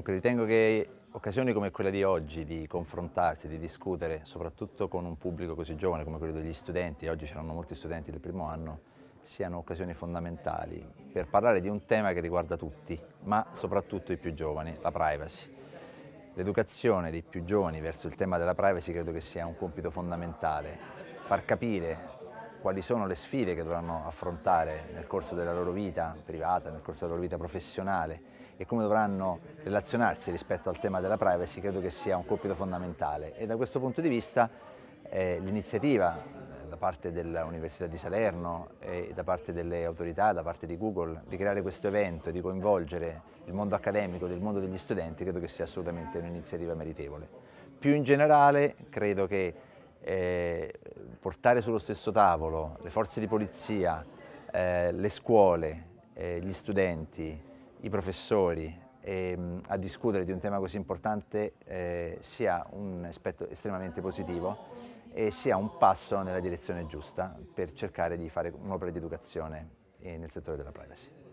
Dunque ritengo che occasioni come quella di oggi, di confrontarsi, di discutere, soprattutto con un pubblico così giovane come quello degli studenti, oggi c'erano molti studenti del primo anno, siano occasioni fondamentali per parlare di un tema che riguarda tutti, ma soprattutto i più giovani, la privacy. L'educazione dei più giovani verso il tema della privacy credo che sia un compito fondamentale, far capire quali sono le sfide che dovranno affrontare nel corso della loro vita privata, nel corso della loro vita professionale e come dovranno relazionarsi rispetto al tema della privacy credo che sia un compito fondamentale e da questo punto di vista eh, l'iniziativa eh, da parte dell'Università di Salerno e da parte delle autorità, da parte di Google, di creare questo evento e di coinvolgere il mondo accademico, il mondo degli studenti, credo che sia assolutamente un'iniziativa meritevole. Più in generale credo che eh, portare sullo stesso tavolo le forze di polizia, eh, le scuole, eh, gli studenti, i professori mm, a discutere di un tema così importante eh, sia un aspetto estremamente positivo e sia un passo nella direzione giusta per cercare di fare un'opera di educazione eh, nel settore della privacy.